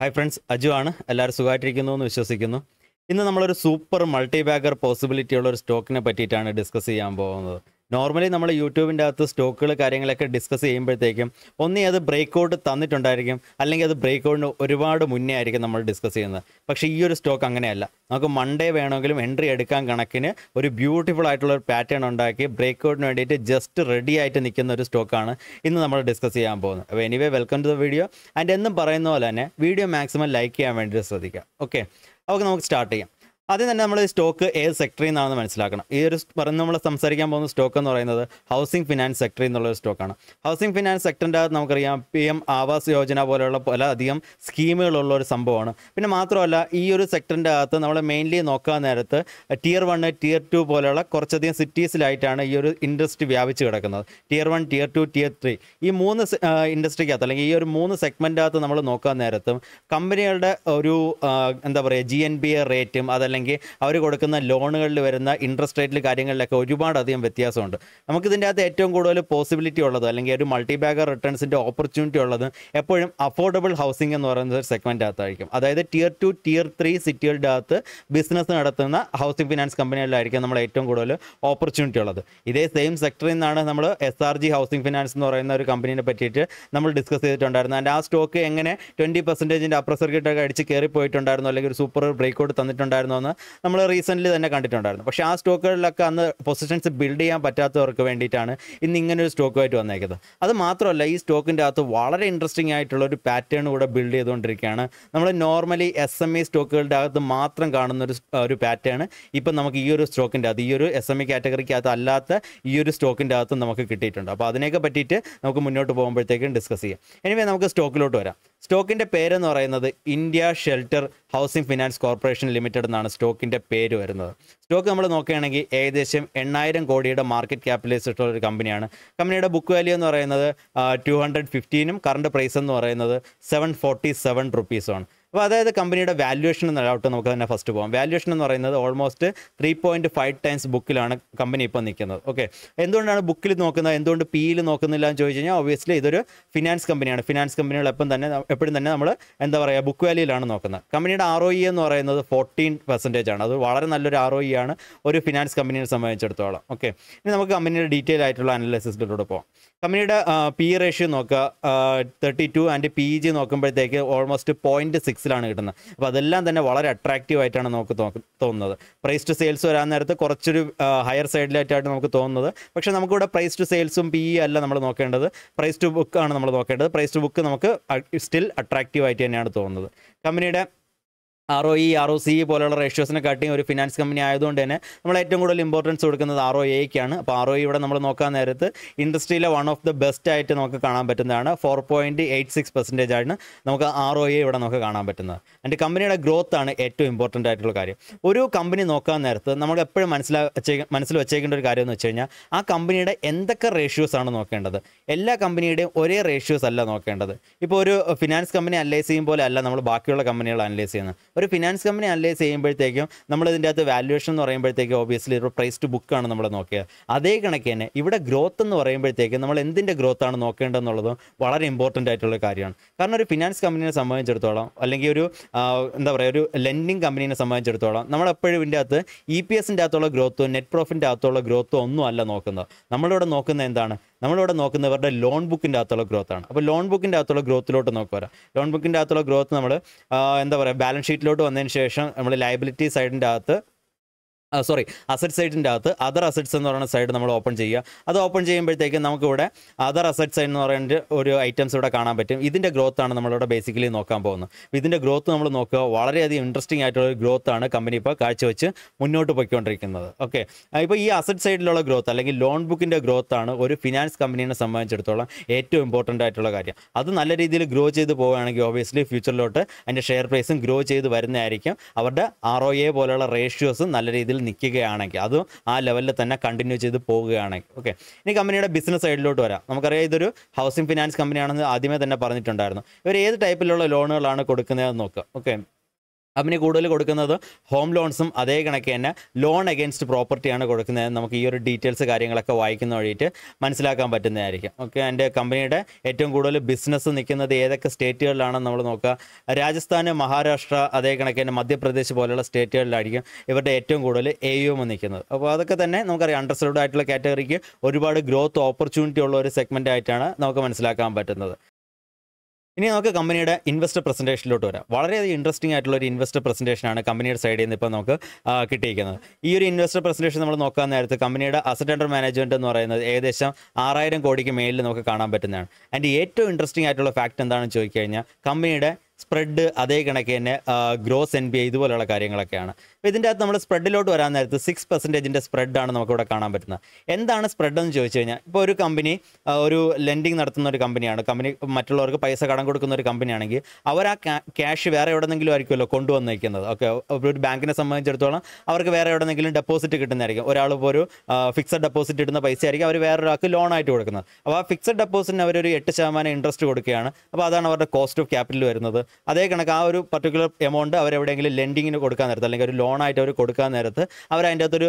Hi friends Aju ആണ് എല്ലാവരും സുഖമായിട്ടിരിക്കുന്നു എന്ന് വിശ്വസിക്കുന്നു ഇന്ന് നമ്മളൊരു സൂപ്പർ മൾട്ടി ബാഗർ പോസിബിലിറ്റി ഉള്ള ഒരു സ്റ്റോക്കിനെ പറ്റിയിട്ടാണ് ഡിസ്കസ് ചെയ്യാൻ പോകുന്നത് നോർമലി നമ്മൾ യൂട്യൂബിൻ്റെ അകത്ത് സ്റ്റോക്കുകൾ കാര്യങ്ങളൊക്കെ ഡിസ്കസ് ചെയ്യുമ്പോഴത്തേക്കും ഒന്നേ അത് ബ്രേക്ക് ഔട്ട് തന്നിട്ടുണ്ടായിരിക്കും അല്ലെങ്കിൽ അത് ബ്രേക്ക് ഔട്ടിന് ഒരുപാട് മുന്നേ ആയിരിക്കും നമ്മൾ ഡിസ്കസ് ചെയ്യുന്നത് പക്ഷേ ഈ ഒരു സ്റ്റോക്ക് അങ്ങനെയല്ല നമുക്ക് മൺഡേ വേണമെങ്കിലും എൻട്രി എടുക്കാൻ കണക്കിന് ഒരു ബ്യൂട്ടിഫുൾ ആയിട്ടുള്ള ഒരു പാറ്റേൺ ഉണ്ടാക്കി ബ്രേക്ക് ഔട്ടിന് വേണ്ടിയിട്ട് ജസ്റ്റ് റെഡി ആയിട്ട് നിൽക്കുന്ന ഒരു സ്റ്റോക്കാണ് ഇന്ന് നമ്മൾ ഡിസ്കസ് ചെയ്യാൻ പോകുന്നത് അപ്പോൾ anyway welcome to the video and എന്നും പറയുന്ന പോലെ തന്നെ വീഡിയോ മാക്സിമം ലൈക്ക് ചെയ്യാൻ വേണ്ടി ശ്രദ്ധിക്കുക ഓക്കെ അപ്പോൾ നമുക്ക് സ്റ്റാർട്ട് ചെയ്യാം ആദ്യം തന്നെ നമ്മൾ സ്റ്റോക്ക് ഏത് സെക്ടറിൽ നിന്നാണെന്ന് മനസ്സിലാക്കണം ഈ ഒരു പറഞ്ഞ് നമ്മൾ സംസാരിക്കാൻ പോകുന്ന സ്റ്റോക്ക് എന്ന് പറയുന്നത് ഹൗസിംഗ് ഫിനാൻസ് സെക്ടറിൽ നിന്നുള്ള ഒരു സ്റ്റോക്കാണ് ഹൗസിംഗ് ഫിനാൻസ് സെക്ടറിൻ്റെ അകത്ത് നമുക്കറിയാം പി എം ആവാസ് യോജന പോലെയുള്ള അധികം സ്കീമുകളുള്ള ഒരു സംഭവമാണ് പിന്നെ മാത്രമല്ല ഈ ഒരു സെക്ടറിൻ്റെ അകത്ത് നമ്മൾ മെയിൻലി നോക്കാൻ നേരത്ത് ടിയർ വൺ ടിയർ ടു പോലെയുള്ള കുറച്ചധികം സിറ്റീസിലായിട്ടാണ് ഈ ഒരു ഇൻഡസ്ട്രി വ്യാപിച്ച് കിടക്കുന്നത് tier one tier two tier three ഈ മൂന്ന് ഇൻഡസ്ട്രിക്കകത്ത് അല്ലെങ്കിൽ ഈ ഒരു മൂന്ന് സെഗ്മെൻറ്റിനകത്ത് നമ്മൾ നോക്കാൻ നേരത്തും കമ്പനികളുടെ ഒരു എന്താ പറയുക ജി എൻ ബി എ റേറ്റും അതല്ലെങ്കിൽ അല്ലെങ്കിൽ അവർ കൊടുക്കുന്ന ലോണുകളിൽ വരുന്ന ഇൻട്രസ്റ്റ് റേറ്റിൽ കാര്യങ്ങളിലൊക്കെ ഒരുപാട് അധികം വ്യത്യാസമുണ്ട് ഇതിൻ്റെ അകത്ത് ഏറ്റവും കൂടുതൽ പോസിബിലിറ്റി ഉള്ളത് അല്ലെങ്കിൽ ഒരു മൾട്ടി ബാഗർ റിട്ടേൺസിൻ്റെ ഓപ്പർച്യൂണിറ്റി ഉള്ളത് എപ്പോഴും അഫോർഡബിൾ ഹൗസിംഗ് എന്ന് പറയുന്ന ഒരു സെഗ്മെൻ്റ് അകത്തായിരിക്കും അതായത് ടിയർ ടു ടിയർ ത്രീ സിറ്റികളുടെ അകത്ത് ബിസിനസ് നടത്തുന്ന ഹൗസിംഗ് ഫിനാൻസ് കമ്പനികളിലായിരിക്കും നമ്മൾ ഏറ്റവും കൂടുതൽ ഓപ്പർച്യൂണിറ്റി ഉള്ളത് ഇതേ സെയിം സെക്ടറിൽ നിന്നാണ് നമ്മൾ S R G housing finance എന്ന് പറയുന്ന ഒരു കമ്പനീനെ പറ്റിയിട്ട് നമ്മൾ ഡിസ്കസ് ചെയ്തിട്ടുണ്ടായിരുന്നു അതിൻ്റെ ആ സ്റ്റോക്ക് എങ്ങനെ ട്വൻറ്റി പെർസെൻറ്റേജിൻ്റെ അപ്പർ സർക്യൂട്ടൊക്കെ അടിച്ച് കയറി പോയിട്ടുണ്ടായിരുന്നു അല്ലെങ്കിൽ ഒരു സൂപ്പർ ബ്രേക്ക് ഔട്ട് തന്നിട്ടുണ്ടായിരുന്നു സ്റ്റോക്കുകളാണ് നമ്മൾ റീസെൻ്റ്ലി തന്നെ കണ്ടിട്ടുണ്ടായിരുന്നു പക്ഷേ ആ സ്റ്റോക്കുകളിലൊക്കെ അന്ന് പൊസിഷൻസ് ബിൽഡ് ചെയ്യാൻ പറ്റാത്തവർക്ക് വേണ്ടിയിട്ടാണ് ഇന്ന് ഒരു സ്റ്റോക്കുമായിട്ട് വന്നേക്കുന്നത് അത് മാത്രമല്ല ഈ സ്റ്റോക്കിൻ്റെ അകത്ത് വളരെ ഇൻട്രസ്റ്റിംഗ് ആയിട്ടുള്ള ഒരു പാറ്റേൺ കൂടെ ബിൽഡ് ചെയ്തുകൊണ്ടിരിക്കുകയാണ് നമ്മൾ നോർമലി എസ് എം ഇ സ്റ്റോക്കുകളുടെ അകത്ത് മാത്രം കാണുന്ന ഒരു ഒരു പാറ്റേൺ ഇപ്പം നമുക്ക് ഈ ഒരു സ്റ്റോക്കിൻ്റെ അകത്ത് ഈ ഒരു എസ് എം ഇ അകത്ത് അല്ലാത്ത ഈ ഒരു സ്റ്റോക്കിൻ്റെ അകത്ത് നമുക്ക് കിട്ടിയിട്ടുണ്ട് അപ്പോൾ അതിനെയൊക്കെ പറ്റിയിട്ട് നമുക്ക് മുന്നോട്ട് പോകുമ്പോഴത്തേക്കും ഡിസ്കസ് ചെയ്യാം എനിവേ നമുക്ക് സ്റ്റോക്കിലോട്ട് വരാം സ്റ്റോക്കിൻ്റെ പേരെന്ന് പറയുന്നത് India shelter housing finance corporation limited എന്നാണ് സ്റ്റോക്കിൻ്റെ പേര് വരുന്നത് സ്റ്റോക്ക് നമ്മൾ നോക്കുകയാണെങ്കിൽ ഏകദേശം എണ്ണായിരം കോടിയുടെ മാർക്കറ്റ് ക്യാപിറ്റലൈസേഷൻ ഒരു കമ്പനിയാണ് കമ്പനിയുടെ ബുക്ക് വാല്യൂ എന്ന് പറയുന്നത് ടു ഹൺഡ്രഡ് ഫിഫ്റ്റീനും കറണ്ട് പ്രൈസ് എന്ന് പറയുന്നത് സെവൻ ഫോർട്ടി സെവൻ റുപ്പീസുമാണ് അപ്പോൾ അതായത് കമ്പനിയുടെ വാല്യുവേഷൻ എന്നോട്ട് നമുക്ക് തന്നെ ഫസ്റ്റ് പോകാം വാല്യുവേഷൻ എന്ന് പറയുന്നത് almost three point five times ബുക്കിലാണ് കമ്പനി ഇപ്പോൾ നിൽക്കുന്നത് ഓക്കെ എന്തുകൊണ്ടാണ് ബുക്കിൽ നോക്കുന്നത് എന്തുകൊണ്ട് പിയിൽ നോക്കുന്നില്ല എന്ന് ചോദിച്ചു കഴിഞ്ഞാൽ ഒബ്വിയസ്ലി ഇതൊരു ഫിനാൻസ് കമ്പനിയാണ് ഫിനാൻസ് കമ്പനികൾ എപ്പം തന്നെ എപ്പോഴും തന്നെ നമ്മൾ എന്താ പറയുക ബുക്ക് വാല്യൂലാണ് നോക്കുന്നത് കമ്പനിയുടെ ആർ ഒ ഇ എന്ന് പറയുന്നത് ഫോർട്ടീൻ പെർസെൻറ്റേജ് ആണ് അത് വളരെ നല്ലൊരു ആർ ഒ ഇ ആണ് ഒരു ഫിനാൻസ് കമ്പനിയെ സംബന്ധിച്ചിടത്തോളം ഓക്കെ ഇനി നമുക്ക് കമ്പനിയുടെ ഡീറ്റെയിൽ ആയിട്ടുള്ള അനാലിസിസിലൂടെ പോകാം കമ്പനിയുടെ പി റേഷ്യോ നോക്കുക thirty two and P G നോക്കുമ്പോഴത്തേക്ക് ഓൾമോസ്റ്റ് പോയിൻറ്റ് സിക്സ് സിക്സിലാണ് കിട്ടുന്നത് അപ്പോൾ അതെല്ലാം തന്നെ വളരെ അട്രാക്റ്റീവ് ആയിട്ടാണ് നമുക്ക് തോന്നുന്നത് പ്രൈസ് ടു സെയിൽസ് വരാൻ നേരത്ത് കുറച്ചൊരു ഹയർ സൈഡിലായിട്ടായിട്ട് നമുക്ക് തോന്നുന്നത് പക്ഷേ നമുക്കിവിടെ പ്രൈസ് ടു സെയിൽസും പി അല്ല നമ്മൾ നോക്കേണ്ടത് പ്രൈസ് ടു ബുക്ക് ആണ് നമ്മൾ നോക്കേണ്ടത് പ്രൈസ് ടു ബുക്ക് നമുക്ക് സ്റ്റിൽ അട്രാക്റ്റീവ് ആയിട്ട് തന്നെയാണ് തോന്നുന്നത് കമ്പനിയുടെ R O E R O C പോലുള്ള റേഷ്യോസിനെ കാട്ടിയും ഒരു ഫിനാൻസ് കമ്പനി ആയതുകൊണ്ട് തന്നെ നമ്മൾ ഏറ്റവും കൂടുതൽ ഇമ്പോർട്ടൻസ് കൊടുക്കുന്നത് ആർ ഒ എക്കാണ് അപ്പോൾ ആർ ഒ e ഇവിടെ നമ്മൾ നോക്കാൻ നേരത്ത് ഇൻഡസ്ട്രിയിലെ വൺ ഓഫ് ദ ബെസ്റ്റ് ആയിട്ട് നമുക്ക് കാണാൻ പറ്റുന്നതാണ് four point eight six percentage ആണ് നമുക്ക് ആർ ഒ എ ഇവിടെ നമുക്ക് കാണാൻ പറ്റുന്നത് അതിൻ്റെ കമ്പനിയുടെ ഗ്രോത്ത് ആണ് ഏറ്റവും ഇമ്പോർട്ടൻ്റ് ആയിട്ടുള്ള കാര്യം ഒരു കമ്പനി നോക്കാൻ നേരത്ത് നമ്മൾ എപ്പോഴും മനസ്സിലാ മനസ്സിൽ വെച്ചേക്കേണ്ട ഒരു കാര്യം എന്ന് വെച്ച് കഴിഞ്ഞാൽ ആ കമ്പനിയുടെ എന്തൊക്കെ റേഷ്യോസ് ആണ് നോക്കേണ്ടത് എല്ലാ കമ്പനിയുടെയും ഒരേ റേഷ്യോസ് അല്ല നോക്കേണ്ടത് ഇപ്പോൾ ഒരു ഫിനാൻസ് കമ്പനി അനലൈസ് ചെയ്യും പോലെ അല്ല നമ്മൾ ബാക്കിയുള്ള കമ്പനികൾ അനലൈസ് ചെയ്യുന്നത് ഒരു ഫിനാൻസ് കമ്പനി അനലൈസ് ചെയ്യുമ്പോഴത്തേക്കും നമ്മൾ ഇതിൻ്റെ അകത്ത് വാല്യുവേഷൻ എന്ന് പറയുമ്പോഴത്തേക്കും ഓബിയസ്ലി ഒരു പ്രൈസ് ടു ബുക്കാണ് നമ്മൾ നോക്കിയത് അതേ കണക്ക് തന്നെ ഇവിടെ ഗ്രോത്ത് എന്ന് പറയുമ്പോഴത്തേക്കും നമ്മൾ എന്തിൻ്റെ ആണ് നോക്കേണ്ടതെന്നുള്ളതും വളരെ ഇമ്പോർട്ടൻ്റ് ആയിട്ടുള്ള കാര്യമാണ് കാരണം ഒരു ഫിനാൻസ് കമ്പനിയെ സംബന്ധിച്ചിടത്തോളം അല്ലെങ്കിൽ ഒരു എന്താ പറയുക ഒരു ലെൻഡിങ് കമ്പനീനെ സംബന്ധിച്ചിടത്തോളം നമ്മളെപ്പോഴും ഇതിൻ്റെ അകത്ത് ഇ e പി എസിൻ്റെ അകത്തുള്ള ഗ്രോത്തും നെറ്റ് പ്രോഫിറ്റിൻ്റെ അകത്തുള്ള ഗ്രോത്തും ഒന്നും അല്ല നോക്കുന്നത് നമ്മളിവിടെ നോക്കുന്നത് എന്താണ് നമ്മളിവിടെ നോക്കുന്നവരുടെ ലോൺ ബുക്കിൻ്റെ അകത്തുള്ള ഗ്രോത്താണ് അപ്പോൾ ലോൺ ബുക്കിൻ്റെ അകത്തുള്ള ഗ്രോത്തിലോട്ട് നോക്കുക ലോൺ ബുക്കിൻ്റെ അകത്തുള്ള ഗ്രോത്ത് നമ്മൾ എന്താ പറയുക ബാലൻസ് ഷീറ്റിൽ സൈഡിലോട്ട് വന്നതിന് ശേഷം നമ്മൾ ലയബിലിറ്റി സൈഡിൻ്റെ അകത്ത് സോറി അസറ്റ് സൈഡിൻ്റെ അകത്ത് അതർ അസറ്റ്സ് എന്ന് പറയുന്ന സൈഡ് നമ്മൾ ഓപ്പൺ ചെയ്യുക അത് ഓപ്പൺ ചെയ്യുമ്പോഴത്തേക്കും നമുക്കിവിടെ അതർ അസറ്റ് സൈഡ് എന്ന് പറയുന്ന ഒരു ഐറ്റംസ് ഇവിടെ കാണാൻ പറ്റും ഇതിൻ്റെ ഗ്രോത്ത് ആണ് നമ്മളിവിടെ ബേസിക്കലി നോക്കാൻ പോകുന്നത് ഇതിൻ്റെ ഗ്രോത്ത് നമ്മൾ നോക്കുക വളരെയധികം ഇൻട്രസ്റ്റിംഗ് ആയിട്ടുള്ള ഒരു ഗ്രോത്ത് ആണ് കമ്പനി ഇപ്പോൾ കാഴ്ചവെച്ച് മുന്നോട്ട് പോയിക്കൊണ്ടിരിക്കുന്നത് ഓക്കെ ഇപ്പോൾ ഈ അസറ്റ് സൈഡിലുള്ള ഗ്രോത്ത് അല്ലെങ്കിൽ ലോൺ ബുക്കിൻ്റെ ഗ്രോത്ത് ആണ് ഒരു ഫിനാൻസ് കമ്പനീനെ സംബന്ധിച്ചിടത്തോളം ഏറ്റവും ഇമ്പോർട്ടൻ്റ് ആയിട്ടുള്ള കാര്യം അത് നല്ല രീതിയിൽ ഗ്രോ ചെയ്ത് പോവുകയാണെങ്കിൽ ഓബിയസ്ലി ഫ്യൂച്ചറിലോട്ട് അതിൻ്റെ ഷെയർ പ്രൈസും ഗ്രോ ചെയ്ത് വരുന്നതായിരിക്കും അവരുടെ ആർ ഒ എ പോലെയുള്ള റേഷ്യോസും നല്ല രീതിയിൽ നിൽക്കുകയാണെങ്കിൽ അതും ആ ലെവലിൽ തന്നെ കണ്ടിന്യൂ ചെയ്ത് പോവുകയാണെങ്കിൽ ഓക്കെ ഇനി കമ്പനിയുടെ ബിസിനസ് സൈഡിലോട്ട് വരാം നമുക്കറിയാം ഇതൊരു ഹൗസിംഗ് ഫിനാൻസ് കമ്പനിയാണെന്ന് ആദ്യമേ തന്നെ പറഞ്ഞിട്ടുണ്ടായിരുന്നു ഇവർ ഏത് ടൈപ്പിലുള്ള ലോണുകളാണ് കൊടുക്കുന്നതെന്ന് നോക്കുക ഓക്കെ കമ്പനി കൂടുതൽ കൊടുക്കുന്നത് ഹോം ലോൺസും അതേ കണക്ക് തന്നെ ലോൺ അഗേൻസ്റ്റ് പ്രോപ്പർട്ടിയാണ് കൊടുക്കുന്നത് നമുക്ക് ഈ ഒരു ഡീറ്റെയിൽസ് കാര്യങ്ങളൊക്കെ വായിക്കുന്ന വഴിയിട്ട് മനസ്സിലാക്കാൻ പറ്റുന്നതായിരിക്കും ഓക്കെ എൻ്റെ കമ്പനിയുടെ ഏറ്റവും കൂടുതൽ ബിസിനസ് നിൽക്കുന്നത് ഏതൊക്കെ സ്റ്റേറ്റുകളിലാണെന്ന് നമ്മൾ നോക്കുക രാജസ്ഥാൻ മഹാരാഷ്ട്ര അതേ കണക്ക് തന്നെ മധ്യപ്രദേശ് പോലുള്ള സ്റ്റേറ്റുകളിലായിരിക്കും ഇവരുടെ ഏറ്റവും കൂടുതൽ എ യു എം നിൽക്കുന്നത് അപ്പോൾ അതൊക്കെ തന്നെ നമുക്കറിയാം അണ്ടർസർവ്ഡ് ആയിട്ടുള്ള കാറ്റഗറിക്ക് ഒരുപാട് ഗ്രോത്ത് ഓപ്പർച്യൂണിറ്റി ഉള്ള ഒരു സെഗ്മെൻ്റ് ആയിട്ടാണ് നമുക്ക് മനസ്സിലാക്കാൻ പറ്റുന്നത് ഇനി നമുക്ക് കമ്പനിയുടെ ഇൻവെസ്റ്റർ പ്രസൻറ്റേഷനിലോട്ട് വരാം വളരെയധികം ഇൻട്രസ്റ്റിംഗ് ആയിട്ടുള്ള ഒരു ഇൻവെസ്റ്റർ പ്രസൻറ്റേഷനാണ് കമ്പനിയുടെ സൈഡിൽ നിന്ന് ഇപ്പോൾ നമുക്ക് കിട്ടിയിരിക്കുന്നത് ഈ ഒരു ഇൻവെസ്റ്റർ പ്രസൻറ്റേഷൻ നമ്മൾ നോക്കാൻ നേരത്ത് കമ്പനിയുടെ അസറ്റ് അണ്ടർ മാനേജ്മെൻറ്റ് എന്ന് പറയുന്നത് ഏകദേശം ആറായിരം കോടിക്ക് മേലിൽ നമുക്ക് കാണാൻ പറ്റുന്നതാണ് ആൻഡ് ഏറ്റവും ഇൻട്രസ്റ്റിംഗ് ആയിട്ടുള്ള ഫാക്ട് എന്താണെന്ന് ചോദിച്ചു കഴിഞ്ഞാൽ കമ്പനിയുടെ സ്പ്രെഡ് അതേ കണക്ക് തന്നെ ഗ്രോസ് എൻ ബി ഐ ഇതുപോലെയുള്ള കാര്യങ്ങളൊക്കെയാണ് അപ്പോൾ ഇതിൻ്റെ അകത്ത് നമ്മൾ സ്പ്രെഡിലോട്ട് വരാൻ നേരത്ത് സിക്സ് പെർസെൻറ്റേജിൻ്റെ സ്പ്രെഡാണ് നമുക്കിവിടെ കാണാൻ പറ്റുന്നത് എന്താണ് സ്പ്രെഡെന്ന് എന്ന് ചോദിച്ചു കഴിഞ്ഞാൽ ഇപ്പോൾ ഒരു കമ്പനി ഒരു ലെൻഡിങ് നടത്തുന്ന ഒരു കമ്പനിയാണ് കമ്പനി മറ്റുള്ളവർക്ക് പൈസ കടം കൊടുക്കുന്ന ഒരു കമ്പനിയാണെങ്കിൽ അവർ ആ ക്യാഷ് വേറെ എവിടെന്നെങ്കിലും ആയിരിക്കുമല്ലോ കൊണ്ടുവന്നിരിക്കുന്നത് ഓക്കെ ഒരു ബാങ്കിനെ സംബന്ധിച്ചിടത്തോളം അവർക്ക് വേറെ എവിടെന്നെങ്കിലും ഡെപ്പോസിറ്റ് കിട്ടുന്നതായിരിക്കും ഒരാൾ ഇപ്പോൾ ഒരു ഫിക്സഡ് ഡെപ്പോസിറ്റ് ഇടുന്ന പൈസ ആയിരിക്കും അവർ വേറൊരാൾക്ക് ലോണായിട്ട് കൊടുക്കുന്നത് അപ്പോൾ ആ ഫിക്സഡ് ഡെപ്പോസിറ്റിന് അവരൊരു എട്ട് ശതമാനം ഇൻട്രസ്റ്റ് കൊടുക്കുകയാണ് അപ്പോൾ അതാണ് അവരുടെ കോസ്റ്റ് ഓഫ് ക്യാപിറ്റൽ വരുന്നത് അതേ കണക്ക് ആ ഒരു പർട്ടിക്കുലർ എമൗണ്ട് അവരെവിടെയെങ്കിലും ലെൻഡിങ്ങിന് കൊടുക്കാൻ നേരത്ത് അല്ലെങ്കിൽ ഒരു ലോണായിട്ട് അവർ കൊടുക്കാൻ നേരത്ത് അതിൻ്റെ അകത്തൊരു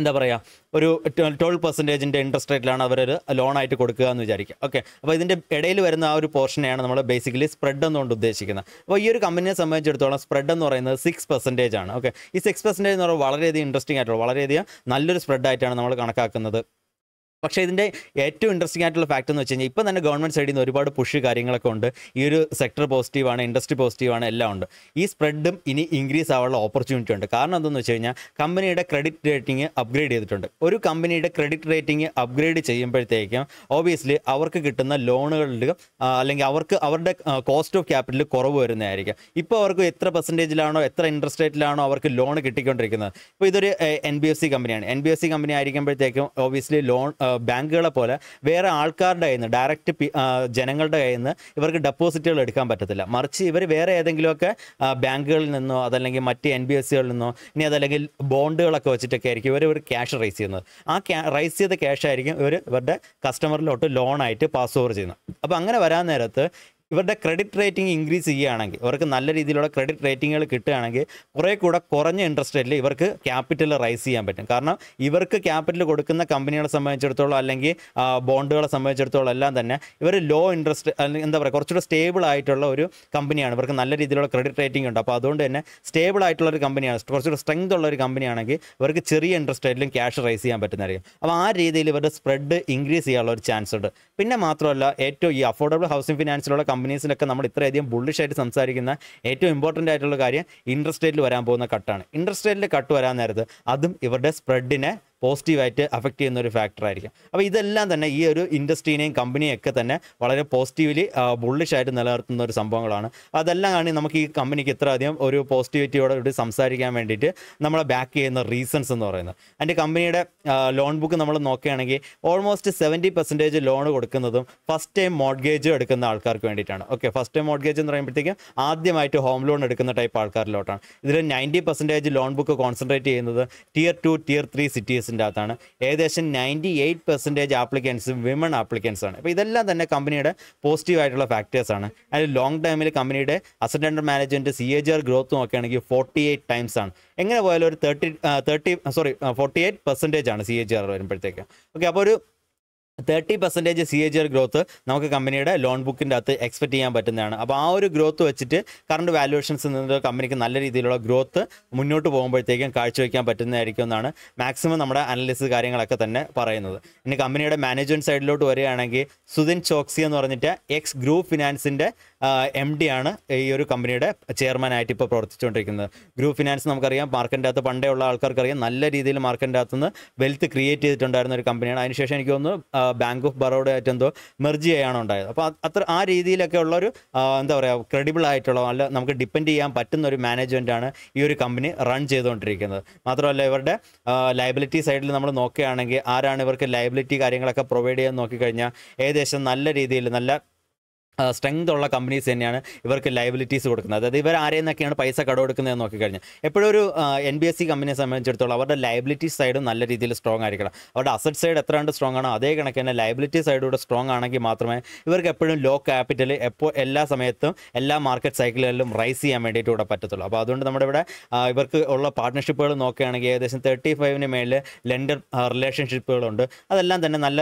എന്താ പറയുക ഒരു ട്വൽവ് പെർസെൻറ്റേജിൻ്റെ ഇൻട്രസ്റ്റ് റേറ്റിലാണ് അവരൊരു ലോണായിട്ട് കൊടുക്കുക എന്ന് വിചാരിക്കുക ഓക്കെ അപ്പോൾ ഇതിൻ്റെ ഇടയിൽ വരുന്ന ആ ഒരു പോർഷനെയാണ് നമ്മൾ ബേസിക്കലി സ്പ്രെഡ് എന്നുകൊണ്ട് ഉദ്ദേശിക്കുന്നത് അപ്പോൾ ഈ ഒരു കമ്പനിയെ സംബന്ധിച്ചിടത്തോളം സ്പ്രെഡ് എന്ന് പറയുന്നത് സിക്സ് പെർസെൻറ്റേജ് ആണ് ഓക്കെ ഈ സിക്സ് പെർസെൻറ്റേജ് എന്ന് പറയുമ്പോൾ വളരെയധികം ഇൻട്രസ്റ്റിംഗ് ആയിട്ടുള്ള വളരെയധികം നല്ലൊരു സ്പ്രെഡായിട്ടാണ് ആയിട്ടാണ് നമ്മൾ കണക്കാക്കുന്നത് പക്ഷേ ഇതിൻ്റെ ഏറ്റവും ഇൻട്രസ്റ്റിംഗ് ആയിട്ടുള്ള ഫാക്ട് എന്ന് വെച്ച് കഴിഞ്ഞാൽ ഇപ്പം തന്നെ ഗവൺമെൻറ് സൈഡിൽ നിന്ന് ഒരുപാട് പുഷ് കാര്യങ്ങളൊക്കെ ഉണ്ട് ഈ ഒരു സെക്ടർ പോസിറ്റീവാണ് ഇൻഡസ്ട്രി പോസിറ്റീവാണ് എല്ലാം ഉണ്ട് ഈ സ്പ്രെഡും ഇനി ഇൻക്രീസ് ആവാനുള്ള ഓപ്പർച്യൂണിറ്റി ഉണ്ട് കാരണം എന്തെന്ന് വെച്ച് കഴിഞ്ഞാൽ കമ്പനിയുടെ ക്രെഡിറ്റ് റേറ്റിംഗ് അപ്ഗ്രേഡ് ചെയ്തിട്ടുണ്ട് ഒരു കമ്പനിയുടെ ക്രെഡിറ്റ് റേറ്റിംഗ് അപ്ഗ്രേഡ് ചെയ്യുമ്പോഴത്തേക്കും ഓബിയസ്ലി അവർക്ക് കിട്ടുന്ന ലോണുകളിൽ അല്ലെങ്കിൽ അവർക്ക് അവരുടെ കോസ്റ്റ് ഓഫ് ക്യാപിറ്റൽ കുറവ് വരുന്നതായിരിക്കും ഇപ്പോൾ അവർക്ക് എത്ര പെർസെൻറ്റേജിലാണോ എത്ര ഇൻട്രസ്റ്റ് റേറ്റിലാണോ അവർക്ക് ലോൺ കിട്ടിക്കൊണ്ടിരിക്കുന്നത് ഇപ്പോൾ ഇതൊരു എൻ ബി എഫ് സി കമ്പനിയാണ് N B F C company ആയിരിക്കുമ്പോഴത്തേക്കും ഓബിയസ്ലി ലോൺ ബാങ്കുകളെ പോലെ വേറെ ആൾക്കാരുടെ കയ്യിൽ നിന്ന് ഡയറക്റ്റ് ജനങ്ങളുടെ കയ്യിൽ നിന്ന് ഇവർക്ക് ഡെപ്പോസിറ്റുകൾ എടുക്കാൻ പറ്റത്തില്ല മറിച്ച് ഇവർ വേറെ ഏതെങ്കിലുമൊക്കെ ബാങ്കുകളിൽ നിന്നോ അതല്ലെങ്കിൽ മറ്റ് എൻ ബി എസ് സികളിൽ നിന്നോ ഇനി അതല്ലെങ്കിൽ ബോണ്ടുകളൊക്കെ വെച്ചിട്ടൊക്കെ ആയിരിക്കും ഇവർ ഒരു ക്യാഷ് റൈസ് ചെയ്യുന്നത് ആ റൈസ് ചെയ്ത ക്യാഷ് ആയിരിക്കും ഇവർ ഇവരുടെ കസ്റ്റമറിലോട്ട് ലോണായിട്ട് പാസ് ഓവർ ചെയ്യുന്നത് അപ്പോൾ അങ്ങനെ വരാൻ നേരത്ത് ഇവരുടെ ക്രെഡിറ്റ് റേറ്റിംഗ് ഇൻക്രീസ് ചെയ്യുകയാണെങ്കിൽ ഇവർക്ക് നല്ല രീതിയിലുള്ള ക്രെഡിറ്റ് റേറ്റിങ്ങുകൾ കിട്ടുകയാണെങ്കിൽ കുറേ കൂടെ കുറഞ്ഞ ഇൻട്രസ്റ്റ് റേറ്റിൽ ഇവർക്ക് ക്യാപിറ്റൽ റൈസ് ചെയ്യാൻ പറ്റും കാരണം ഇവർക്ക് ക്യാപിറ്റൽ കൊടുക്കുന്ന കമ്പനികളെ സംബന്ധിച്ചിടത്തോളം അല്ലെങ്കിൽ ബോണ്ടുകളെ സംബന്ധിച്ചിടത്തോളം എല്ലാം തന്നെ ഇവർ ലോ ഇൻട്രസ്റ്റ് എന്താ പറയുക കുറച്ചുകൂടെ സ്റ്റേബിൾ ആയിട്ടുള്ള ഒരു കമ്പനിയാണ് ഇവർക്ക് നല്ല രീതിയിലുള്ള ക്രെഡിറ്റ് റേറ്റിംഗ് ഉണ്ട് അപ്പോൾ അതുകൊണ്ട് തന്നെ സ്റ്റേബിൾ ആയിട്ടുള്ള ഒരു കമ്പനിയാണ് കുറച്ചുകൂടെ സ്ട്രെങ്ത് ഉള്ള ഒരു കമ്പനിയാണെങ്കിൽ ഇവർക്ക് ചെറിയ ഇൻട്രസ്റ്റ് റേറ്റിലും ക്യാഷ് റൈസ് ചെയ്യാൻ പറ്റുന്നതായിരിക്കും അപ്പോൾ ആ രീതിയിൽ ഇവരുടെ സ്പ്രെഡ് ഇൻക്രീസ് ചെയ്യാനുള്ള ഒരു ചാൻസ് ഉണ്ട് പിന്നെ മാത്രമല്ല ഏറ്റവും ഈ അഫോർഡബിൾ ഹൗസിംഗ് ഫിനാൻസിലുള്ള കമ്പനി കമ്പനീസിലൊക്കെ നമ്മൾ ഇത്രയധികം ബുള്ളിഷായിട്ട് സംസാരിക്കുന്ന ഏറ്റവും ഇമ്പോർട്ടൻ്റ് ആയിട്ടുള്ള കാര്യം ഇൻട്രസ്റ്റ് റേറ്റിൽ വരാൻ പോകുന്ന കട്ടാണ് ഇൻട്രസ്റ്റ് റേറ്റിൽ കട്ട് വരാൻ നേരത്ത് അതും ഇവരുടെ സ്പ്രെഡിനെ പോസിറ്റീവായിട്ട് അഫക്റ്റ് ചെയ്യുന്ന ഒരു ഫാക്ടറായിരിക്കും അപ്പോൾ ഇതെല്ലാം തന്നെ ഈ ഒരു ഇൻഡസ്ട്രീനെയും കമ്പനിയും ഒക്കെ തന്നെ വളരെ പോസിറ്റീവ്ലി ബുള്ളിഷായിട്ട് നിലനിർത്തുന്ന ഒരു സംഭവങ്ങളാണ് അതെല്ലാം കാണി നമുക്ക് ഈ കമ്പനിക്ക് ഇത്ര അധികം ഒരു പോസിറ്റിവിറ്റിയോടെ കൂടി സംസാരിക്കാൻ വേണ്ടിയിട്ട് നമ്മളെ ബാക്ക് ചെയ്യുന്ന റീസൺസ് എന്ന് പറയുന്നത് അതിൻ്റെ കമ്പനിയുടെ ലോൺ ബുക്ക് നമ്മൾ നോക്കുകയാണെങ്കിൽ ഓൾമോസ്റ്റ് സെവൻറ്റി പെർസെൻറ്റേജ് ലോൺ കൊടുക്കുന്നതും ഫസ്റ്റ് ടൈം മോഡ്ഗേജ് എടുക്കുന്ന ആൾക്കാർക്ക് വേണ്ടിയിട്ടാണ് ഓക്കെ ഫസ്റ്റ് ടൈം മോഡ്ഗേജ് എന്ന് പറയുമ്പോഴത്തേക്കും ആദ്യമായിട്ട് ഹോം ലോൺ എടുക്കുന്ന ടൈപ്പ് ആൾക്കാരിലോട്ടാണ് ഇതിൽ ninety percentage loan book concentrate ചെയ്യുന്നത് tier two tier three cities പോസ്റ്റിൻ്റെ അകത്താണ് ഏകദേശം ninety eight percentage applicants women applicants ആണ് അപ്പോൾ ഇതെല്ലാം തന്നെ കമ്പനിയുടെ പോസിറ്റീവ് ആയിട്ടുള്ള ഫാക്ടേഴ്സാണ് അതിൽ ലോങ് ടൈമിൽ കമ്പനിയുടെ asset management C A G R ഗ്രോത്തും ഒക്കെ ആണെങ്കിൽ ഫോർട്ടി എയ്റ്റ് ടൈംസ് ആണ് എങ്ങനെ പോയാലും ഒരു thirty thirty sorry forty eight percentage ആണ് സി എ ജി ആർ വരുമ്പോഴത്തേക്ക് ഓക്കെ അപ്പോൾ ഒരു thirty percentage C A G R growth നമുക്ക് കമ്പനിയുടെ ലോൺ ബുക്കിൻ്റെ അകത്ത് എക്സ്പെക്ട് ചെയ്യാൻ പറ്റുന്നതാണ് അപ്പോൾ ആ ഒരു ഗ്രോത്ത് വെച്ചിട്ട് കറണ്ട് വാല്യുവേഷൻസ് നിന്ന് കമ്പനിക്ക് നല്ല രീതിയിലുള്ള ഗ്രോത്ത് മുന്നോട്ട് പോകുമ്പോഴത്തേക്കും കാഴ്ചവെക്കാൻ പറ്റുന്നതായിരിക്കും എന്നാണ് മാക്സിമം നമ്മുടെ അനലിസ് കാര്യങ്ങളൊക്കെ തന്നെ പറയുന്നത് ഇനി കമ്പനിയുടെ മാനേജ്മെൻറ്റ് സൈഡിലോട്ട് വരികയാണെങ്കിൽ സുധിൻ ചോക്സി എന്ന് പറഞ്ഞിട്ട് എക്സ് ഗ്രൂപ്പ് ഫിനാൻസിൻ്റെ എം ഡി ആണ് ഈ ഒരു കമ്പനിയുടെ ചെയർമാനായിട്ട് ഇപ്പോൾ പ്രവർത്തിച്ചുകൊണ്ടിരിക്കുന്നത് ഗ്രൂപ്പ് ഫിനാൻസ് നമുക്കറിയാം മാർക്കറ്റിൻ്റെ അകത്ത് പണ്ടേ ഉള്ള ആൾക്കാർക്കറിയാം നല്ല രീതിയിൽ മാർക്കറ്റിൻ്റെ അകത്തുനിന്ന് വെൽത്ത് ക്രിയേറ്റ് ചെയ്തിട്ടുണ്ടായിരുന്ന ഒരു കമ്പനിയാണ് അതിനുശേഷം എനിക്ക് തോന്നുന്നു ബാങ്ക് ഓഫ് ബറോഡയായിട്ട് എന്തോ മെർജ് ചെയ്യാണോ ഉണ്ടായത് അപ്പോൾ അത്ര ആ രീതിയിലൊക്കെ ഉള്ള ഒരു എന്താ പറയുക ക്രെഡിബിൾ ആയിട്ടുള്ള അല്ല നമുക്ക് ഡിപ്പെൻഡ് ചെയ്യാൻ പറ്റുന്ന ഒരു മാനേജ്മെൻറ്റാണ് ഈ ഒരു കമ്പനി റൺ ചെയ്തുകൊണ്ടിരിക്കുന്നത് മാത്രമല്ല ഇവരുടെ ലൈബിലിറ്റി സൈഡിൽ നമ്മൾ നോക്കുകയാണെങ്കിൽ ആരാണ് ഇവർക്ക് ലൈബിലിറ്റി കാര്യങ്ങളൊക്കെ പ്രൊവൈഡ് ചെയ്യാൻ നോക്കിക്കഴിഞ്ഞാൽ ഏകദേശം നല്ല രീതിയിൽ നല്ല സ്ട്രെങ്ത് ഉള്ള കമ്പനീസ് തന്നെയാണ് ഇവർക്ക് ലയബിലിറ്റീസ് കൊടുക്കുന്നത് അതായത് ഇവർ ആരെയും നിന്നൊക്കെയാണ് പൈസ കടമെടുക്കുന്നത് നോക്കിക്കഴിഞ്ഞാൽ എപ്പോഴും ഒരു എൻ ബി എസ് സി കമ്പനിയെ സംബന്ധിച്ചിടത്തോളം അവരുടെ ലയബിലിറ്റി സൈഡും നല്ല രീതിയിൽ സ്ട്രോങ് ആയിരിക്കണം അവരുടെ അസറ്റ് സൈഡ് എത്ര കണ്ട് സ്ട്രോങ് ആണോ അതേ കണക്ക് തന്നെ ലയബിലിറ്റി സൈഡൂടെ സ്ട്രോങ് ആണെങ്കിൽ മാത്രമേ ഇവർക്ക് എപ്പോഴും ലോ ക്യാപിറ്റൽ എപ്പോൾ എല്ലാ സമയത്തും എല്ലാ മാർക്കറ്റ് സൈക്കിളുകളിലും റൈസ് ചെയ്യാൻ വേണ്ടിയിട്ട് ഇവിടെ പറ്റത്തുള്ളൂ അപ്പോൾ അതുകൊണ്ട് നമ്മുടെ ഇവിടെ ഇവർക്ക് ഉള്ള പാർട്ട്ണർഷിപ്പുകൾ നോക്കുകയാണെങ്കിൽ ഏകദേശം തേർട്ടി ഫൈവിന് മേളിൽ ലെൻഡർ റിലേഷൻഷിപ്പുകളുണ്ട് അതെല്ലാം തന്നെ നല്ല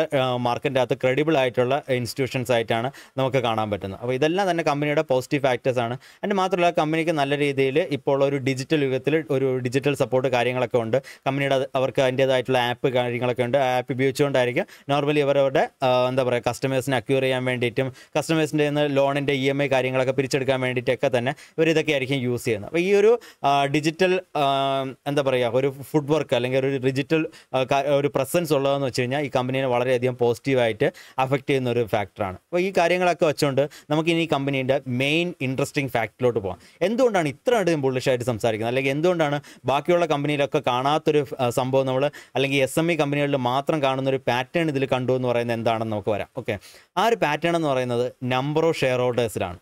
മാർക്കറ്റിൻ്റെ അകത്ത് ക്രെഡിബിൾ ആയിട്ടുള്ള ഇൻസ്റ്റിറ്റ്യൂഷൻസ് ആയിട്ടാണ് നമുക്ക് കാണാം കാണാൻ പറ്റുന്നത് അപ്പോൾ ഇതെല്ലാം തന്നെ കമ്പനിയുടെ പോസിറ്റീവ് ഫാക്ടേഴ്സ് ആണ് അതിന് മാത്രമല്ല കമ്പനിക്ക് നല്ല രീതിയിൽ ഇപ്പോൾ ഒരു ഡിജിറ്റൽ യുഗത്തിൽ ഒരു ഡിജിറ്റൽ സപ്പോർട്ട് കാര്യങ്ങളൊക്കെ ഉണ്ട് കമ്പനിയുടെ അവർക്ക് അതിൻ്റേതായിട്ടുള്ള ആപ്പ് കാര്യങ്ങളൊക്കെ ഉണ്ട് ആപ്പ് ഉപയോഗിച്ചുകൊണ്ടായിരിക്കും നോർമലി ഇവരവരുടെ എന്താ പറയുക കസ്റ്റമേഴ്സിനെ അക്യൂർ ചെയ്യാൻ വേണ്ടിയിട്ടും കസ്റ്റമേഴ്സിൻ്റെ നിന്ന് ലോണിൻ്റെ ഇ എം ഐ കാര്യങ്ങളൊക്കെ പിരിച്ചെടുക്കാൻ വേണ്ടിയിട്ടൊക്കെ തന്നെ ഇവരിതൊക്കെ ഇതൊക്കെ ആയിരിക്കും യൂസ് ചെയ്യുന്നത് അപ്പോൾ ഈ ഒരു ഡിജിറ്റൽ എന്താ പറയുക ഒരു ഫുഡ് വർക്ക് അല്ലെങ്കിൽ ഒരു ഡിജിറ്റൽ ഒരു പ്രസൻസ് ഉള്ളതെന്ന് വെച്ച് കഴിഞ്ഞാൽ ഈ കമ്പനിയെ വളരെയധികം പോസിറ്റീവായിട്ട് അഫക്റ്റ് ചെയ്യുന്ന ഒരു ഫാക്ടറാണ് അപ്പോൾ ഈ കാര്യങ്ങളൊക്കെ വെച്ചുകൊണ്ട് അതുകൊണ്ട് നമുക്ക് ഇനി കമ്പനീൻ്റെ മെയിൻ ഇൻട്രസ്റ്റിംഗ് ഫാക്റ്റിലോട്ട് പോകാം എന്തുകൊണ്ടാണ് ഇത്ര അധികം ബുള്ളിഷായിട്ട് സംസാരിക്കുന്നത് അല്ലെങ്കിൽ എന്തുകൊണ്ടാണ് ബാക്കിയുള്ള കമ്പനിയിലൊക്കെ കാണാത്തൊരു സംഭവം നമ്മൾ അല്ലെങ്കിൽ എസ് എം ഇ e കമ്പനികളിൽ മാത്രം കാണുന്ന ഒരു പാറ്റേൺ ഇതിൽ കണ്ടു എന്ന് പറയുന്നത് എന്താണെന്ന് നമുക്ക് വരാം ഓക്കെ ആ ഒരു പാറ്റേൺ എന്ന് പറയുന്നത് നമ്പർ ഓഫ് ഷെയർ ഹോൾഡേഴ്സിലാണ്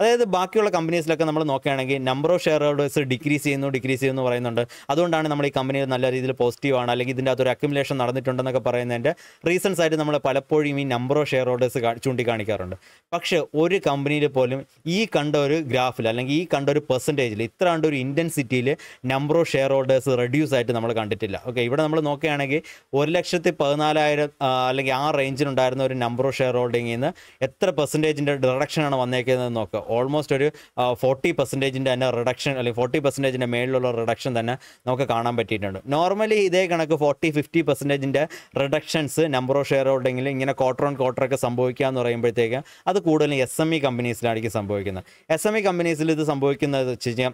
അതായത് ബാക്കിയുള്ള കമ്പനീസിലൊക്കെ നമ്മൾ നോക്കുകയാണെങ്കിൽ number of shareholders decrease ചെയ്യുന്നു ഡിക്രീസ് ചെയ്യുന്നു പറയുന്നുണ്ട് അതുകൊണ്ടാണ് നമ്മൾ ഈ കമ്പനി നല്ല രീതിയിൽ പോസിറ്റീവ് ആണ് അല്ലെങ്കിൽ ഇതിൻ്റെ അകത്തൊരു അക്യുമുലേഷൻ നടന്നിട്ടുണ്ടെന്നൊക്കെ പറയുന്നതിൻ്റെ റീസൺസ് ആയിട്ട് നമ്മൾ പലപ്പോഴും ഈ നമ്പർ ഓഫ് ഷെയർ ഹോൾഡേഴ്സ് ചൂണ്ടിക്കാണിക്കാറുണ്ട് പക്ഷേ ഒരു കമ്പനിയിൽ പോലും ഈ കണ്ട ഒരു ഗ്രാഫിൽ അല്ലെങ്കിൽ ഈ കണ്ട ഒരു പെർസെൻറ്റേജിൽ ഇത്ര കണ്ട ഒരു ഇൻറ്റൻസിറ്റിയിൽ number of shareholders reduce ആയിട്ട് നമ്മൾ കണ്ടിട്ടില്ല ഓക്കെ ഇവിടെ നമ്മൾ നോക്കുകയാണെങ്കിൽ ഒരു ലക്ഷത്തി പതിനാലായിരം അല്ലെങ്കിൽ ആ റേഞ്ചിലുണ്ടായിരുന്ന ഒരു നമ്പർ ഓഫ് ഷെയർ ഹോൾഡിങ്ങിൽ നിന്ന് എത്ര പെർസെൻറ്റേജിൻ്റെ റിഡക്ഷനാണ് വന്നേക്കുന്നത് നോക്കുക ഓൾമോസ്റ്റ് ഒരു ഫോർട്ടി പെർസെൻറ്റേജിൻ്റെ തന്നെ റിഡക്ഷൻ അല്ലെങ്കിൽ ഫോർട്ടി പെർസെൻറ്റേജിൻ്റെ മേളിലുള്ള റിഡക്ഷൻ തന്നെ നമുക്ക് കാണാൻ പറ്റിയിട്ടുണ്ട് നോർമലി ഇതേ കണക്ക് ഫോർട്ടി ഫിഫ്റ്റി പെർസെൻറ്റേജിൻ്റെ റിഡക്ഷൻസ് നമ്പർ ഓഫ് ഷെയർ ഹോൾഡിങ്ങിൽ ഇങ്ങനെ ക്വാർട്ടർ ഓൺ ക്വാർട്ടർ ഒക്കെ സംഭവിക്കുക എന്ന് പറയുമ്പോഴത്തേക്ക് അത് കൂടുതലും എസ് എം ഇ e കമ്പനീസിലായിരിക്കും സംഭവിക്കുന്നത് എസ് എം ഇ കമ്പനീസിൽ ഇത് സംഭവിക്കുന്നത് വെച്ച് കഴിഞ്ഞാൽ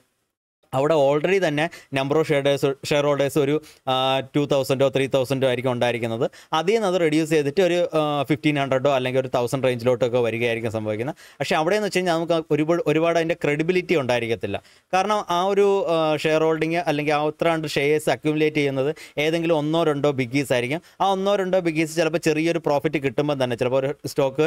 അവിടെ ഓൾറെഡി തന്നെ നമ്പർ ഓഫ് ഷെയർഡേഴ്സ് ഷെയർ ഹോൾഡേഴ്സ് ഒരു ടു തൗസൻഡോ ത്രീ തൗസൻഡോ ആയിരിക്കും ഉണ്ടായിരിക്കുന്നത് അതിൽ നിന്ന് അത് റെഡ്യൂസ് ചെയ്തിട്ട് ഒരു ഫിഫ്റ്റീൻ ഹൺഡ്രഡോ അല്ലെങ്കിൽ ഒരു തൗസൻഡ് റേഞ്ചിലോട്ടൊക്കെ വരികയായിരിക്കും സംഭവിക്കുന്നത് പക്ഷേ അവിടെ എന്ന് വെച്ച് കഴിഞ്ഞാൽ നമുക്ക് ഒരുപാട് ഒരുപാട് അതിൻ്റെ ക്രെഡിബിലിറ്റി ഉണ്ടായിരിക്കത്തില്ല കാരണം ആ ഒരു ഷെയർ ഹോൾഡിങ് അല്ലെങ്കിൽ ആ ഉത്രാണ്ട് ഷെയർസ് അക്യുമുലേറ്റ് ചെയ്യുന്നത് ഏതെങ്കിലും ഒന്നോ രണ്ടോ ബിഗീസ് ആയിരിക്കും ആ ഒന്നോ രണ്ടോ ബിഗീസ് ചിലപ്പോൾ ചെറിയൊരു പ്രോഫിറ്റ് കിട്ടുമ്പോൾ തന്നെ ചിലപ്പോൾ ഒരു സ്റ്റോക്ക്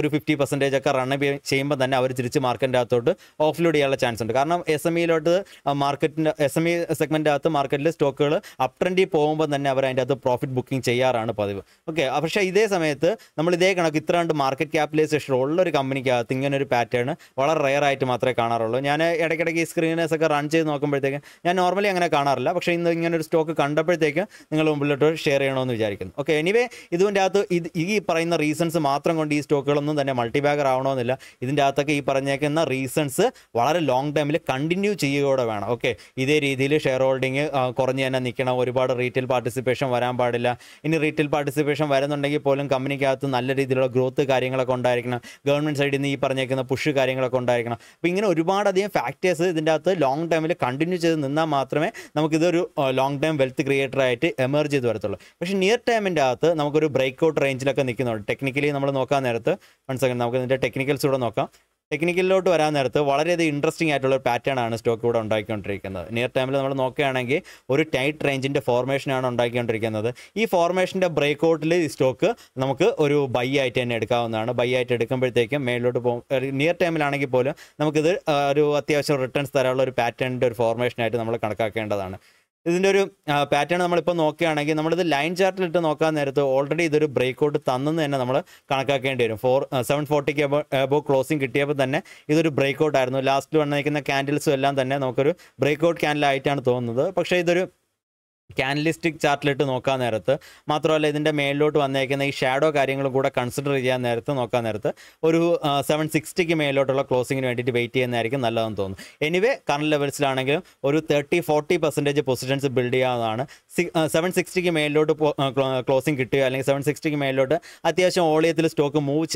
ഒരു ഫിഫ്റ്റി പെർസെൻറ്റേജ് ഒക്കെ റൺ ചെയ്യുമ്പോൾ തന്നെ അവർ തിരിച്ച് മാർക്കറ്റിൻ്റെ അകത്തോട്ട് ഓഫ്ലോഡ് ചെയ്യാനുള്ള ചാൻസ് ഉണ്ട് കാരണം എസ് എം ഇയിലോട്ട് e അടുത്ത് മാർക്കറ്റിൻ്റെ S M E e segment അകത്ത് മാർക്കറ്റിൽ സ്റ്റോക്കുകൾ അപ് ട്രെൻഡിൽ പോകുമ്പോൾ തന്നെ അവർ അതിൻ്റെ അകത്ത് പ്രോഫിറ്റ് ബുക്കിംഗ് ചെയ്യാറാണ് പതിവ് ഓക്കെ പക്ഷേ ഇതേ സമയത്ത് നമ്മൾ ഇതേ കണക്ക് ഇത്ര കണ്ട് മാർക്കറ്റ് ക്യാപിറ്റലൈസേഷൻ ഉള്ള ഒരു കമ്പനിക്കകത്ത് ഇങ്ങനെ ഒരു പാറ്റേൺ വളരെ റെയർ ആയിട്ട് മാത്രമേ കാണാറുള്ളൂ ഞാൻ ഇടയ്ക്കിടയ്ക്ക് ഈ സ്ക്രീനേഴ്സൊക്കെ ഒക്കെ റൺ ചെയ്ത് നോക്കുമ്പോഴത്തേക്കും ഞാൻ നോർമലി അങ്ങനെ കാണാറില്ല പക്ഷേ ഇന്ന് ഇങ്ങനെ ഒരു സ്റ്റോക്ക് കണ്ടപ്പോഴത്തേക്ക് നിങ്ങൾ മുമ്പിലോട്ട് ഷെയർ ചെയ്യണമെന്ന് വിചാരിക്കുന്നു ഓക്കെ എനിവേ ഇതിൻ്റെ അകത്ത് ഇത് ഈ പറയുന്ന റീസൺസ് മാത്രം കൊണ്ട് ഈ സ്റ്റോക്കുകളൊന്നും തന്നെ മൾട്ടിബാഗർ ആവണമെന്നില്ല ഇതിൻ്റെ അകത്തൊക്കെ ഈ പറഞ്ഞേക്കുന്ന റീസൺസ് വളരെ ലോങ് ടൈമിൽ കണ്ടിന്യൂ ചെയ്യുക ശ്രദ്ധിക്കുകയോടെ വേണം ഓക്കെ ഇതേ രീതിയിൽ ഷെയർ ഹോൾഡിംഗ് കുറഞ്ഞു തന്നെ നിൽക്കണം ഒരുപാട് റീറ്റെയിൽ പാർട്ടിസിപ്പേഷൻ വരാൻ പാടില്ല ഇനി റീറ്റെയിൽ പാർട്ടിസിപ്പേഷൻ വരുന്നുണ്ടെങ്കിൽ പോലും കമ്പനിക്കകത്ത് നല്ല രീതിയിലുള്ള ഗ്രോത്ത് കാര്യങ്ങളൊക്കെ ഉണ്ടായിരിക്കണം ഗവൺമെൻറ് സൈഡിൽ നിന്ന് ഈ പറഞ്ഞേക്കുന്ന പുഷ് കാര്യങ്ങളൊക്കെ ഉണ്ടായിരിക്കണം അപ്പോൾ ഇങ്ങനെ ഒരുപാടധികം ഫാക്ടേഴ്സ് ഇതിൻ്റെ അകത്ത് ലോങ് ടൈമിൽ കണ്ടിന്യൂ ചെയ്ത് നിന്നാൽ മാത്രമേ നമുക്കിതൊരു ലോങ് ടൈം വെൽത്ത് ക്രിയേറ്റർ ആയിട്ട് എമർജ് ചെയ്ത് വരത്തുള്ളൂ പക്ഷേ നിയർ ടൈമിൻ്റെ അകത്ത് നമുക്കൊരു ബ്രേക്ക് ഔട്ട് റേഞ്ചിലൊക്കെ നിൽക്കുന്നുണ്ട് ടെക്നിക്കലി നമ്മൾ നോക്കാൻ നേരത്ത് വൺ സെക്കൻഡ് നമുക്ക് ഇതിൻ്റെ ടെക്നിക്കൽസ് കൂടെ നോക്കാം ടെക്നിക്കലിലോട്ട് വരാൻ നേരത്ത് വളരെയധികം ഇൻട്രസ്റ്റിംഗ് ആയിട്ടുള്ള ഒരു പാറ്റേൺ ആണ് സ്റ്റോക്ക് ഇവിടെ ഉണ്ടാക്കിക്കൊണ്ടിരിക്കുന്നത് നിയർ ടൈമിൽ നമ്മൾ നോക്കുകയാണെങ്കിൽ ഒരു ടൈറ്റ് റേഞ്ചിൻ്റെ ഫോർമേഷനാണ് ഉണ്ടാക്കിക്കൊണ്ടിരിക്കുന്നത് ഈ ഫോർമേഷൻ്റെ ബ്രേക്ക്ഔട്ടിൽ ഈ സ്റ്റോക്ക് നമുക്ക് ഒരു ബൈ ആയിട്ട് തന്നെ എടുക്കാവുന്നതാണ് ബൈ ആയിട്ട് എടുക്കുമ്പോഴത്തേക്കും മേളിലോട്ട് പോകും നിയർ ടൈമിലാണെങ്കിൽ പോലും നമുക്കിത് ഒരു അത്യാവശ്യം റിട്ടേൺസ് തരാനുള്ള ഒരു പാറ്റേണിൻ്റെ ഒരു ഫോർമേഷനായിട്ട് നമ്മൾ കണക്കാക്കേണ്ടതാണ് ഇതിൻ്റെ ഒരു പാറ്റേൺ നമ്മളിപ്പോൾ നോക്കുകയാണെങ്കിൽ നമ്മളിത് ലൈൻ ചാർട്ടിലിട്ട് നോക്കാൻ നേരത്ത് ഓൾറെഡി ഇതൊരു ബ്രേക്ക് ഔട്ട് തന്നെന്ന് തന്നെ നമ്മൾ കണക്കാക്കേണ്ടി വരും ഫോർ സെവൻ ഫോർട്ടിക്ക് എബോ ക്ലോസിംഗ് കിട്ടിയപ്പോൾ തന്നെ ഇതൊരു ബ്രേക്ക് ഔട്ട് ആയിരുന്നു ലാസ്റ്റ് വന്നിരിക്കുന്ന ക്യാൻഡിൽസും എല്ലാം തന്നെ നമുക്കൊരു ബ്രേക്ക് ഔട്ട് ക്യാൻഡിലായിട്ടാണ് തോന്നുന്നത് പക്ഷേ ഇതൊരു കാൻലിസ്റ്റിക് ചാർട്ടിലിട്ട് നോക്കാൻ നേരത്ത് മാത്രമല്ല ഇതിൻ്റെ മേളിലോട്ട് വന്നേക്കുന്ന ഈ ഷാഡോ കാര്യങ്ങളും കൂടെ കൺസിഡർ ചെയ്യാൻ നേരത്ത് നോക്കാൻ നേരത്ത് ഒരു സെവൻ സിക്സ്റ്റിക്ക് മേളിലോട്ടുള്ള ക്ലോസിങ്ങിന് വേണ്ടിയിട്ട് വെയിറ്റ് ചെയ്യുന്നതായിരിക്കും നല്ലതെന്ന് തോന്നുന്നു എനിവേ കറണ്ട് ലെവൽസിലാണെങ്കിലും ഒരു thirty forty percentage positions build ചെയ്യാവുന്നതാണ് സെവൻ സിക്സ്റ്റിക്ക് മേളിലോട്ട് ക്ലോസിങ് കിട്ടുകയോ അല്ലെങ്കിൽ സെവൻ സിക്സ്റ്റിക്ക് മേളിലോട്ട് അത്യാവശ്യം ഓളിയത്തിൽ സ്റ്റോക്ക് മൂവ്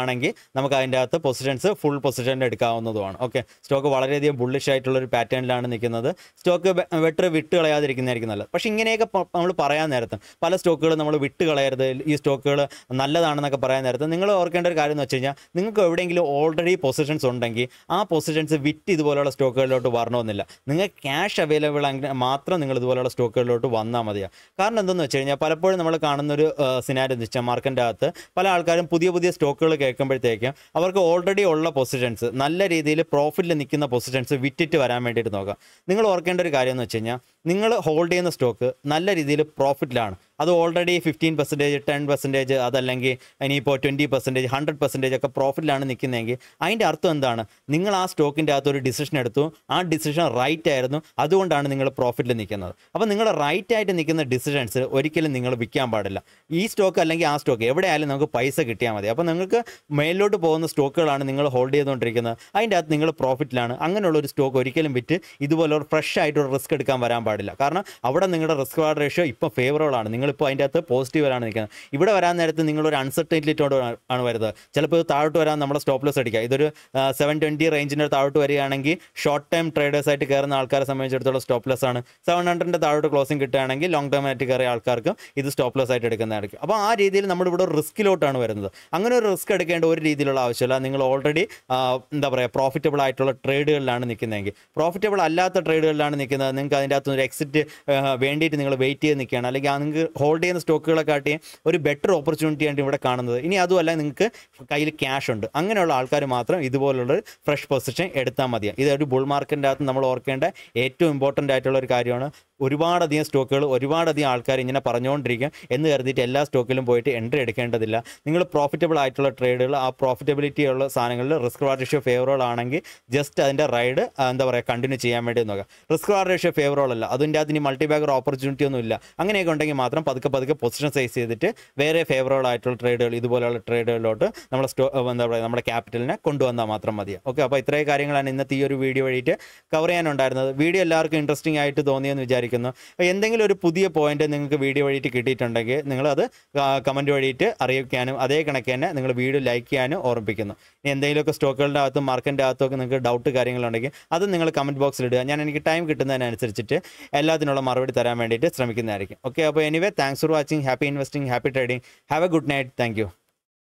ആണെങ്കിൽ നമുക്ക് അതിൻ്റെ അകത്ത് പൊസിഷൻസ് ഫുൾ പൊസിഷൻ എടുക്കാവുന്നതുമാണ് ഓക്കെ സ്റ്റോക്ക് വളരെയധികം ബുള്ളിഷ് ആയിട്ടുള്ള ഒരു പാറ്റേണിലാണ് നിൽക്കുന്നത് സ്റ്റോക്ക് വെട്ടർ വിട്ട് കളയാതിരിക്കുന്നതായിരിക്കും നല്ലത് പക്ഷേ ഇങ്ങനെയൊക്കെ നമ്മൾ പറയാൻ നേരത്തും പല സ്റ്റോക്കുകൾ നമ്മൾ വിട്ട് കളയരുത് ഈ സ്റ്റോക്കുകൾ നല്ലതാണെന്നൊക്കെ പറയാൻ നേരത്ത് നിങ്ങൾ ഓർക്കേണ്ട ഒരു കാര്യം എന്ന് വെച്ച് കഴിഞ്ഞാൽ നിങ്ങൾക്ക് എവിടെയെങ്കിലും ഓൾറെഡി പൊസിഷൻസ് ഉണ്ടെങ്കിൽ ആ പൊസിഷൻസ് വിറ്റ് ഇതുപോലെയുള്ള സ്റ്റോക്കുകളിലോട്ട് വരണമെന്നില്ല നിങ്ങൾ ക്യാഷ് അവൈലബിൾ ആണെങ്കിൽ മാത്രം നിങ്ങൾ ഇതുപോലെയുള്ള സ്റ്റോക്കുകളിലോട്ട് വന്നാൽ മതിയാണ് കാരണം എന്തെന്ന് വെച്ച് കഴിഞ്ഞാൽ പലപ്പോഴും നമ്മൾ കാണുന്നൊരു സിനാരി എന്ന് വെച്ചാൽ മാർക്കറ്റിൻ്റെ അകത്ത് പല ആൾക്കാരും പുതിയ പുതിയ സ്റ്റോക്കുകൾ കേൾക്കുമ്പോഴത്തേക്കും അവർക്ക് ഓൾറെഡി ഉള്ള പൊസിഷൻസ് നല്ല രീതിയിൽ പ്രോഫിറ്റിൽ നിൽക്കുന്ന പൊസിഷൻസ് വിറ്റിട്ട് വരാൻ വേണ്ടിയിട്ട് നോക്കാം നിങ്ങൾ ഓർക്കേണ്ട ഒരു കാര്യം എന്ന് വെച്ച് കഴിഞ്ഞാൽ നിങ്ങൾ ഹോൾഡ് ചെയ്യുന്ന സ്റ്റോക്ക് സ്റ്റോക്ക് നല്ല രീതിയിൽ പ്രോഫിറ്റിലാണ് അത് already fifteen percentage ten percentage അതല്ലെങ്കിൽ ഇനിയിപ്പോൾ ട്വൻറ്റി പെർസെൻറ്റേജ് ഹൺഡ്രഡ് പെർസെൻറ്റേജ് ഒക്കെ പ്രോഫിറ്റിലാണ് നിൽക്കുന്നതെങ്കിൽ അതിൻ്റെ അർത്ഥം എന്താണ് നിങ്ങൾ ആ സ്റ്റോക്കിൻ്റെ അകത്ത് ഒരു ഡിസിഷൻ എടുത്തു ആ ഡിസിഷൻ റൈറ്റ് ആയിരുന്നു അതുകൊണ്ടാണ് നിങ്ങൾ പ്രോഫിറ്റിൽ നിൽക്കുന്നത് അപ്പോൾ നിങ്ങൾ റൈറ്റ് ആയിട്ട് നിൽക്കുന്ന ഡിസിഷൻസ് ഒരിക്കലും നിങ്ങൾ വിൽക്കാൻ പാടില്ല ഈ സ്റ്റോക്ക് അല്ലെങ്കിൽ ആ സ്റ്റോക്ക് എവിടെയായാലും നമുക്ക് പൈസ കിട്ടിയാൽ മതി അപ്പോൾ നിങ്ങൾക്ക് മേലിലോട്ട് പോകുന്ന സ്റ്റോക്കുകളാണ് നിങ്ങൾ ഹോൾഡ് ചെയ്തുകൊണ്ടിരിക്കുന്നത് അതിൻ്റെ അകത്ത് നിങ്ങൾ പ്രോഫിറ്റിലാണ് അങ്ങനെയുള്ള ഒരു സ്റ്റോക്ക് ഒരിക്കലും വിറ്റ് ഇതുപോലെ ഒരു ഫ്രഷ് ആയിട്ടുള്ള റിസ്ക് എടുക്കാൻ വരാൻ പാടില്ല കാരണം അവിടെ നിങ്ങളുടെ റിസ്ക് വാർഡ് റേഷ്യോ ഇപ്പോൾ ഫേവറബിൾ ആണ് നിങ്ങൾ നിങ്ങളിപ്പോൾ അതിൻ്റെ അകത്ത് പോസിറ്റീവ് വരാണ് നിൽക്കുന്നത് ഇവിടെ വരാൻ നേരത്ത് നിങ്ങളൊരു അൺസർട്ടനിറ്റിയോട് ആണ് വരുന്നത് ചിലപ്പോൾ ഇത് താഴോട്ട് വരാൻ നമ്മുടെ സ്റ്റോപ്പ് ലോസ് അടിക്കുക ഇതൊരു സെവൻ ട്വൻറ്റി റേഞ്ചിൻ്റെ താഴോട്ട് വരികയാണെങ്കിൽ ഷോർട്ട് ടൈം ട്രേഡേഴ്സ് ആയിട്ട് കയറുന്ന ആൾക്കാരെ സംബന്ധിച്ചിടത്തോളം സ്റ്റോപ്പ് ലോസ് ആണ് സെവൻ ഹൺഡ്രഡിൻ്റെ താഴോട്ട് ക്ലോസിംഗ് കിട്ടുകയാണെങ്കിൽ ലോങ് ടേം ആയിട്ട് കയറിയ ആൾക്കാർക്ക് ഇത് സ്റ്റോപ്പ് ലോസ് ആയിട്ട് എടുക്കുന്നതായിരിക്കും അപ്പോൾ ആ രീതിയിൽ നമ്മളിവിടെ റിസ്ക്കിലോട്ടാണ് വരുന്നത് അങ്ങനെ ഒരു റിസ്ക് എടുക്കേണ്ട ഒരു രീതിയിലുള്ള ആവശ്യമില്ല നിങ്ങൾ ഓൾറെഡി എന്താ പറയുക പ്രോഫിറ്റബിൾ ആയിട്ടുള്ള ട്രേഡുകളിലാണ് നിൽക്കുന്നതെങ്കിൽ പ്രോഫിറ്റബിൾ അല്ലാത്ത ട്രേഡുകളിലാണ് നിൽക്കുന്നത് നിങ്ങൾക്ക് അതിൻ്റെ അകത്തുനിന്ന് ഒരു എക്സിറ്റ് വേണ്ടിയിട്ട് നിങ്ങൾ വെയിറ്റ് ചെയ്ത് നിൽക്കുകയാണ് അല്ലെങ്കിൽ നിങ്ങൾക്ക് ഹോൾഡ് ചെയ്യുന്ന സ്റ്റോക്കുകളെ കാട്ടി ഒരു ബെറ്റർ ആണ് ഇവിടെ കാണുന്നത് ഇനി അതുമല്ല നിങ്ങൾക്ക് കയ്യിൽ ക്യാഷ് ഉണ്ട് അങ്ങനെയുള്ള ആൾക്കാർ മാത്രം ഇതുപോലുള്ള ഫ്രഷ് പൊസിഷൻ എടുത്താൽ മതി ഇത് ഒരു ബുൾ മാർക്കറ്റിൻ്റെ അകത്ത് നമ്മൾ ഓർക്കേണ്ട ഏറ്റവും ഇമ്പോർട്ടൻ്റ് ആയിട്ടുള്ള ഒരു കാര്യമാണ് ഒരുപാടധികം സ്റ്റോക്കുകൾ ഒരുപാടധികം ആൾക്കാർ ഇങ്ങനെ പറഞ്ഞുകൊണ്ടിരിക്കും എന്ന് കരുതിയിട്ട് എല്ലാ സ്റ്റോക്കിലും പോയിട്ട് എൻട്രി എടുക്കേണ്ടതില്ല നിങ്ങൾ പ്രോഫിറ്റബിൾ ആയിട്ടുള്ള ട്രേഡുകൾ ആ പ്രോഫിറ്റബിലിറ്റി ഉള്ള സാധനങ്ങളിൽ റിസ്ക് വാർഡ് റേഷ്യോ ഫേവറബിൾ ആണെങ്കിൽ ജസ്റ്റ് അതിൻ്റെ റൈഡ് എന്താ പറയുക കണ്ടിന്യൂ ചെയ്യാൻ വേണ്ടി നോക്കുക റിസ്ക് വാർഡ് റേഷ്യോ ഫേവറബിൾ അല്ല അതിൻ്റെ അതിന് മൾട്ടി ബാഗർ ഓപ്പർച്യൂണിറ്റി ഒന്നും ഇല്ല അങ്ങനെയൊക്കെ ഉണ്ടെങ്കിൽ മാത്രം പതുക്കെ പതുക്കെ പൊസിഷൻ സൈസ് ചെയ്തിട്ട് വേറെ ഫേവറബിൾ ആയിട്ടുള്ള ട്രേഡുകൾ ഇതുപോലെയുള്ള ട്രേഡുകളിലോട്ട് നമ്മുടെ സ്റ്റോ എന്താ പറയുക നമ്മുടെ ക്യാപിറ്റലിനെ കൊണ്ടുവന്നാൽ മാത്രം മതി ഓക്കെ അപ്പോൾ ഇത്രയും കാര്യങ്ങളാണ് ഇന്നത്തെ ഈ ഒരു വീഡിയോ വഴിയിട്ട് കവർ ചെയ്യാനുണ്ടായിരുന്നത് വീഡിയോ എല്ലാവർക്കും ഇൻട്രസ്റ്റിംഗ് ആയിട്ട് തോന്നിയെന്ന് വിചാരിക്കുന്നു അപ്പോൾ എന്തെങ്കിലും ഒരു പുതിയ പോയിന്റ് നിങ്ങൾക്ക് വീഡിയോ വഴിയിട്ട് കിട്ടിയിട്ടുണ്ടെങ്കിൽ നിങ്ങളത് കമൻറ്റ് വഴിയിട്ട് അറിയിക്കാനും അതേ കണക്ക് തന്നെ നിങ്ങൾ വീഡിയോ ലൈക്ക് ചെയ്യാനും ഓർമ്മിപ്പിക്കുന്നു ഇനി എന്തെങ്കിലുമൊക്കെ സ്റ്റോക്കുകളുടെ അകത്തും മാർക്കറ്റിൻ്റെ അകത്തൊക്കെ നിങ്ങൾക്ക് ഡൗട്ട് കാര്യങ്ങളുണ്ടെങ്കിൽ അത് നിങ്ങൾ കമൻറ്റ് ബോക്സിൽ ഇടുക ഞാൻ എനിക്ക് ടൈം കിട്ടുന്നതിനനുസരിച്ചിട്ട് എല്ലാത്തിനുള്ള മറുപടി തരാൻ വേണ്ടിയിട്ട് ശ്രമിക്കുന്നതായിരിക്കും ഓക്കെ അപ്പോൾ anyway Thanks for watching. Happy investing. Happy trading. Have a good night. Thank you.